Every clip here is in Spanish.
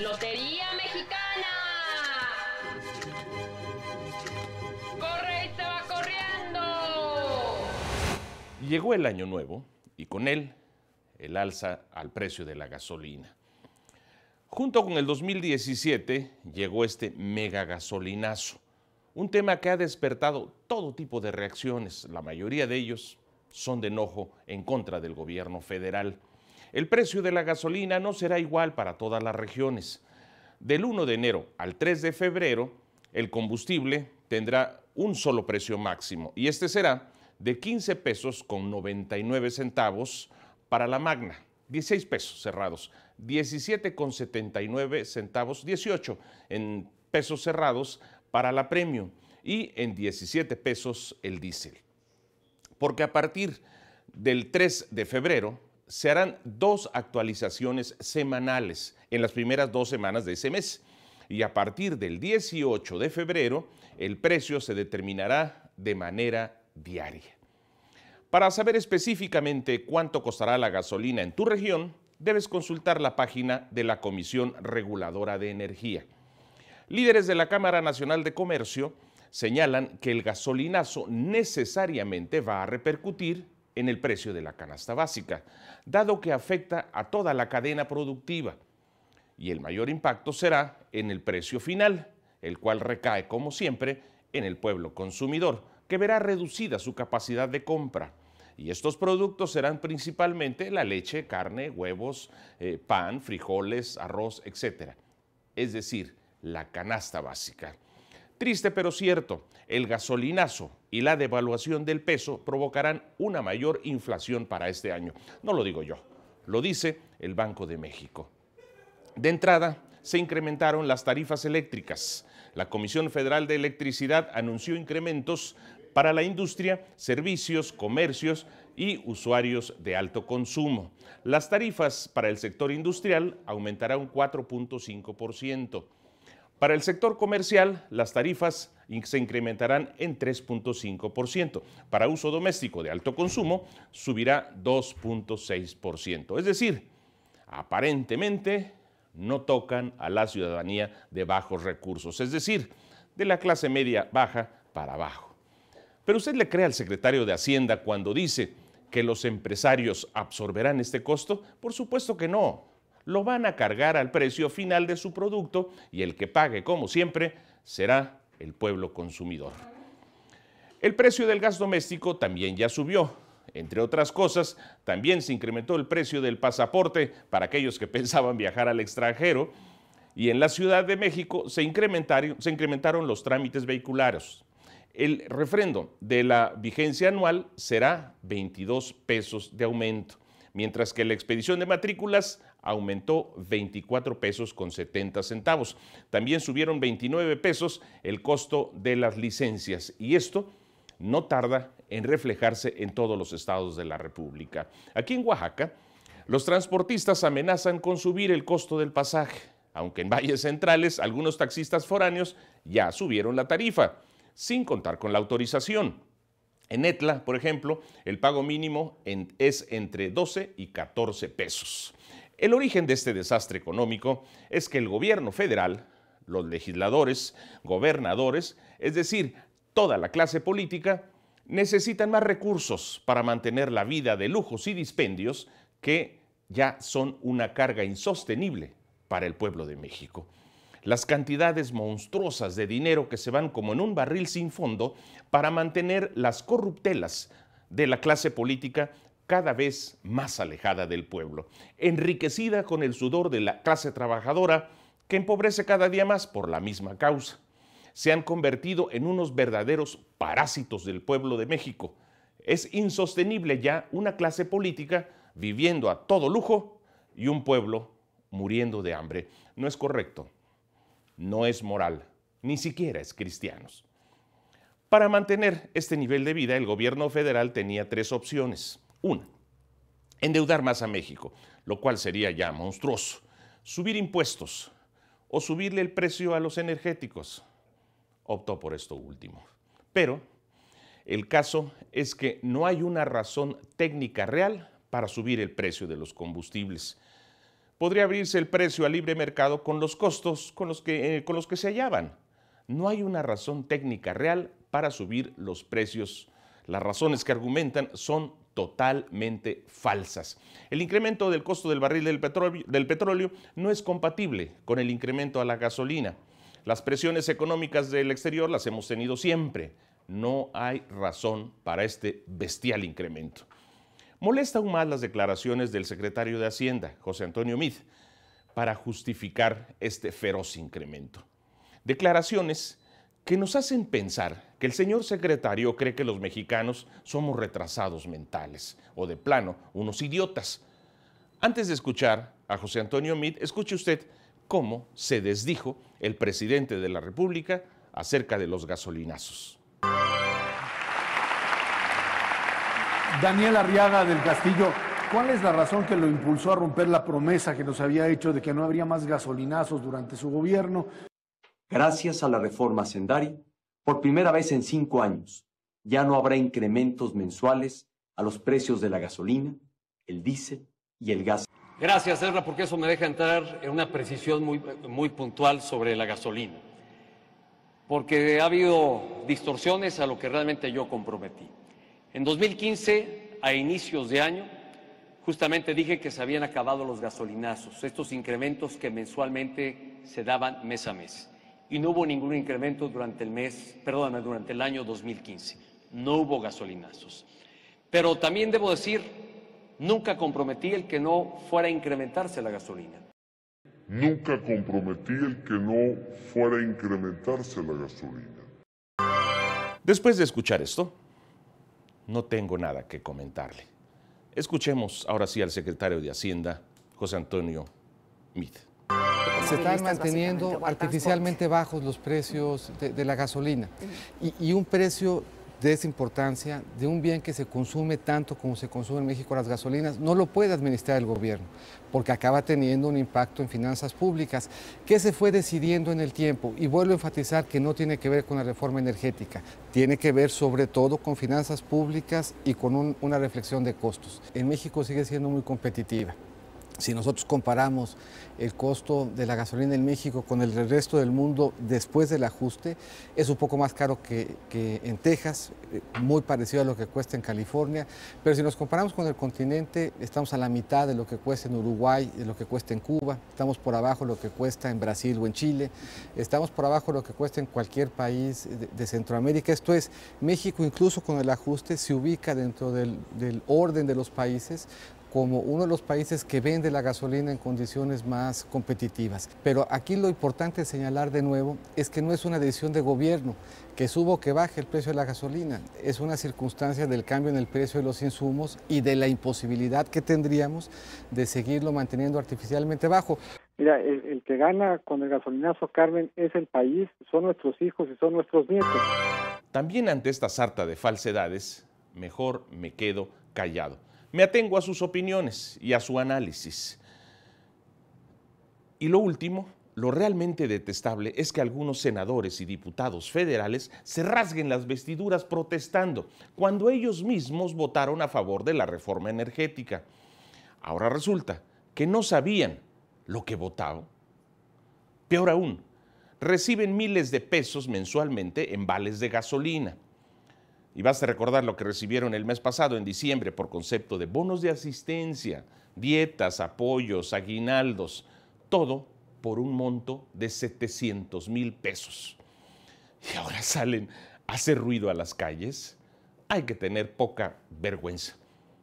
Lotería Mexicana. ¡Corre y se va corriendo! Llegó el año nuevo y con él el alza al precio de la gasolina. Junto con el 2017 llegó este mega gasolinazo, un tema que ha despertado todo tipo de reacciones, la mayoría de ellos son de enojo en contra del gobierno federal. El precio de la gasolina no será igual para todas las regiones. Del 1 de enero al 3 de febrero, el combustible tendrá un solo precio máximo y este será de 15 pesos con 99 centavos para la magna, 16 pesos cerrados, 17 con 79 centavos, 18 en pesos cerrados para la premium y en 17 pesos el diésel. Porque a partir del 3 de febrero, se harán dos actualizaciones semanales en las primeras dos semanas de ese mes. Y a partir del 18 de febrero, el precio se determinará de manera diaria. Para saber específicamente cuánto costará la gasolina en tu región, debes consultar la página de la Comisión Reguladora de Energía. Líderes de la Cámara Nacional de Comercio señalan que el gasolinazo necesariamente va a repercutir en el precio de la canasta básica, dado que afecta a toda la cadena productiva y el mayor impacto será en el precio final, el cual recae, como siempre, en el pueblo consumidor, que verá reducida su capacidad de compra. Y estos productos serán principalmente la leche, carne, huevos, eh, pan, frijoles, arroz, etc. Es decir, la canasta básica. Triste pero cierto, el gasolinazo y la devaluación del peso provocarán una mayor inflación para este año. No lo digo yo, lo dice el Banco de México. De entrada, se incrementaron las tarifas eléctricas. La Comisión Federal de Electricidad anunció incrementos para la industria, servicios, comercios y usuarios de alto consumo. Las tarifas para el sector industrial aumentarán un 4.5%. Para el sector comercial, las tarifas se incrementarán en 3.5%. Para uso doméstico de alto consumo, subirá 2.6%. Es decir, aparentemente no tocan a la ciudadanía de bajos recursos, es decir, de la clase media baja para abajo. Pero usted le cree al secretario de Hacienda cuando dice que los empresarios absorberán este costo? Por supuesto que no lo van a cargar al precio final de su producto y el que pague, como siempre, será el pueblo consumidor. El precio del gas doméstico también ya subió. Entre otras cosas, también se incrementó el precio del pasaporte para aquellos que pensaban viajar al extranjero y en la Ciudad de México se incrementaron, se incrementaron los trámites vehiculares. El refrendo de la vigencia anual será 22 pesos de aumento mientras que la expedición de matrículas aumentó 24 pesos con 70 centavos. También subieron 29 pesos el costo de las licencias y esto no tarda en reflejarse en todos los estados de la República. Aquí en Oaxaca, los transportistas amenazan con subir el costo del pasaje, aunque en valles centrales algunos taxistas foráneos ya subieron la tarifa, sin contar con la autorización. En Etla, por ejemplo, el pago mínimo es entre 12 y 14 pesos. El origen de este desastre económico es que el gobierno federal, los legisladores, gobernadores, es decir, toda la clase política, necesitan más recursos para mantener la vida de lujos y dispendios que ya son una carga insostenible para el pueblo de México las cantidades monstruosas de dinero que se van como en un barril sin fondo para mantener las corruptelas de la clase política cada vez más alejada del pueblo, enriquecida con el sudor de la clase trabajadora que empobrece cada día más por la misma causa. Se han convertido en unos verdaderos parásitos del pueblo de México. Es insostenible ya una clase política viviendo a todo lujo y un pueblo muriendo de hambre. No es correcto no es moral, ni siquiera es cristianos. Para mantener este nivel de vida, el gobierno federal tenía tres opciones. Una, endeudar más a México, lo cual sería ya monstruoso, subir impuestos o subirle el precio a los energéticos. Optó por esto último. Pero el caso es que no hay una razón técnica real para subir el precio de los combustibles podría abrirse el precio al libre mercado con los costos con los que, eh, con los que se hallaban. No hay una razón técnica real para subir los precios. Las razones que argumentan son totalmente falsas. El incremento del costo del barril del petróleo, no es compatible con el incremento a la gasolina. Las presiones económicas del exterior las hemos tenido siempre. No hay razón para este bestial incremento. Molesta aún más las declaraciones del secretario de Hacienda, José Antonio Meade, para justificar este feroz incremento. Declaraciones que nos hacen pensar que el señor secretario cree que los mexicanos somos retrasados mentales o de plano unos idiotas. Antes de escuchar a José Antonio Meade, escuche usted cómo se desdijo el presidente de la República acerca de los gasolinazos. Daniel Arriaga del Castillo, ¿cuál es la razón que lo impulsó a romper la promesa que nos había hecho de que no habría más gasolinazos durante su gobierno? Gracias a la reforma Sendari, por primera vez en cinco años, ya no habrá incrementos mensuales a los precios de la gasolina, el diésel y el gas. Gracias, Erla, porque eso me deja entrar en una precisión muy puntual sobre la gasolina, porque ha habido distorsiones a lo que realmente yo comprometí. En 2015, a inicios de año, justamente dije que se habían acabado los gasolinazos, estos incrementos que mensualmente se daban mes a mes. Y no hubo ningún incremento durante el mes, perdón, durante el año 2015. No hubo gasolinazos. Pero también debo decir, nunca comprometí el que no fuera a incrementarse la gasolina. Nunca comprometí el que no fuera a incrementarse la gasolina. Después de escuchar esto, no tengo nada que comentarle. Escuchemos ahora sí al secretario de Hacienda, José Antonio Mid. Se están manteniendo artificialmente bajos los precios de, la gasolina y un precio de esa importancia de un bien que se consume tanto como se consume en México las gasolinas, no lo puede administrar el gobierno, porque acaba teniendo un impacto en finanzas públicas, que se fue decidiendo en el tiempo. Y vuelvo a enfatizar que no tiene que ver con la reforma energética, tiene que ver sobre todo con finanzas públicas y con una reflexión de costos. En México sigue siendo muy competitiva. Si nosotros comparamos el costo de la gasolina en México con el resto del mundo después del ajuste, es un poco más caro que, en Texas, eh, muy parecido a lo que cuesta en California, pero si nos comparamos con el continente, estamos a la mitad de lo que cuesta en Uruguay, de lo que cuesta en Cuba, estamos por abajo de lo que cuesta en Brasil o en Chile, estamos por abajo de lo que cuesta en cualquier país de, Centroamérica. Esto es, México incluso con el ajuste se ubica dentro del orden de los países como uno de los países que vende la gasolina en condiciones más competitivas. Pero aquí lo importante señalar de nuevo es que no es una decisión de gobierno que suba o que baje el precio de la gasolina, es una circunstancia del cambio en el precio de los insumos y de la imposibilidad que tendríamos de seguirlo manteniendo artificialmente bajo. Mira, el, el que gana con el gasolinazo, Carmen, es el país, son nuestros hijos y son nuestros nietos. También ante esta sarta de falsedades, mejor me quedo callado. Me atengo a sus opiniones y a su análisis. Y lo último, lo realmente detestable es que algunos senadores y diputados federales se rasguen las vestiduras protestando cuando ellos mismos votaron a favor de la reforma energética. Ahora resulta que no sabían lo que votaban. Peor aún, reciben miles de pesos mensualmente en vales de gasolina y basta recordar lo que recibieron el mes pasado, en diciembre, por concepto de bonos de asistencia, dietas, apoyos, aguinaldos, todo por un monto de 700 mil pesos. Y ahora salen a hacer ruido a las calles. Hay que tener poca vergüenza.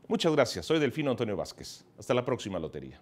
Muchas gracias. Soy Delfino Antonio Vázquez. Hasta la próxima lotería.